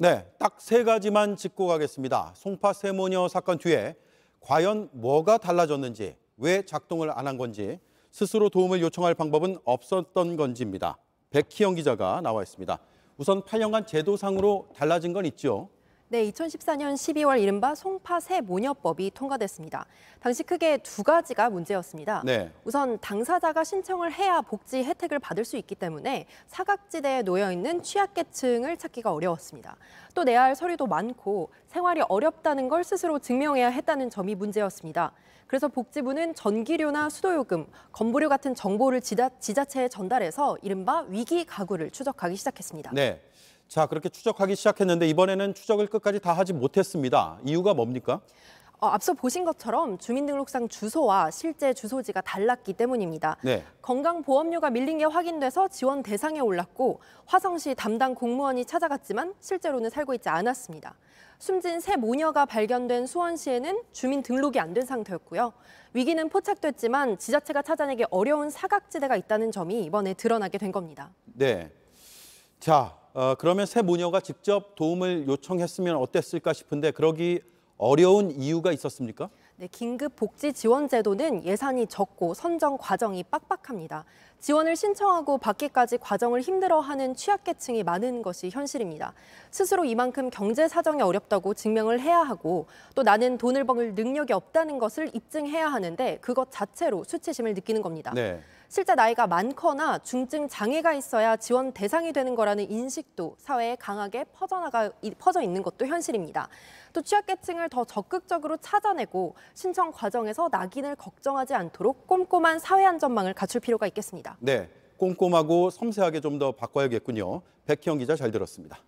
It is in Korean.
네, 딱 세 가지만 짚고 가겠습니다. 송파 세모녀 사건 뒤에 과연 뭐가 달라졌는지, 왜 작동을 안 한 건지, 스스로 도움을 요청할 방법은 없었던 건지입니다. 백희영 기자가 나와 있습니다. 우선 8년간 제도상으로 달라진 건 있죠. 네, 2014년 12월 이른바 송파 새 모녀법이 통과됐습니다. 당시 크게 두 가지가 문제였습니다. 네. 우선 당사자가 신청을 해야 복지 혜택을 받을 수 있기 때문에 사각지대에 놓여 있는 취약계층을 찾기가 어려웠습니다. 또 내야 할 서류도 많고 생활이 어렵다는 걸 스스로 증명해야 했다는 점이 문제였습니다. 그래서 복지부는 전기료나 수도요금, 건보료 같은 정보를 지자, 지자체에 전달해서 이른바 위기 가구를 추적하기 시작했습니다. 네. 자, 그렇게 추적하기 시작했는데 이번에는 추적을 끝까지 다 하지 못했습니다. 이유가 뭡니까? 어, 앞서 보신 것처럼 주민등록상 주소와 실제 주소지가 달랐기 때문입니다. 네. 건강보험료가 밀린 게 확인돼서 지원 대상에 올랐고 화성시 담당 공무원이 찾아갔지만 실제로는 살고 있지 않았습니다. 숨진 새 모녀가 발견된 수원시에는 주민 등록이 안 된 상태였고요. 위기는 포착됐지만 지자체가 찾아내기 어려운 사각지대가 있다는 점이 이번에 드러나게 된 겁니다. 네. 자, 어, 그러면 새 모녀가 직접 도움을 요청했으면 어땠을까 싶은데 그러기 어려운 이유가 있었습니까? 네, 긴급 복지 지원 제도는 예산이 적고 선정 과정이 빡빡합니다. 지원을 신청하고 받기까지 과정을 힘들어하는 취약계층이 많은 것이 현실입니다. 스스로 이만큼 경제 사정이 어렵다고 증명을 해야 하고 또 나는 돈을 벌 능력이 없다는 것을 입증해야 하는데 그것 자체로 수치심을 느끼는 겁니다. 네. 실제 나이가 많거나 중증 장애가 있어야 지원 대상이 되는 거라는 인식도 사회에 강하게 퍼져나가 퍼져 있는 것도 현실입니다. 또 취약계층을 더 적극적으로 찾아내고 신청 과정에서 낙인을 걱정하지 않도록 꼼꼼한 사회 안전망을 갖출 필요가 있겠습니다. 네, 꼼꼼하고 섬세하게 좀 더 바꿔야겠군요. 백희영 기자 잘 들었습니다.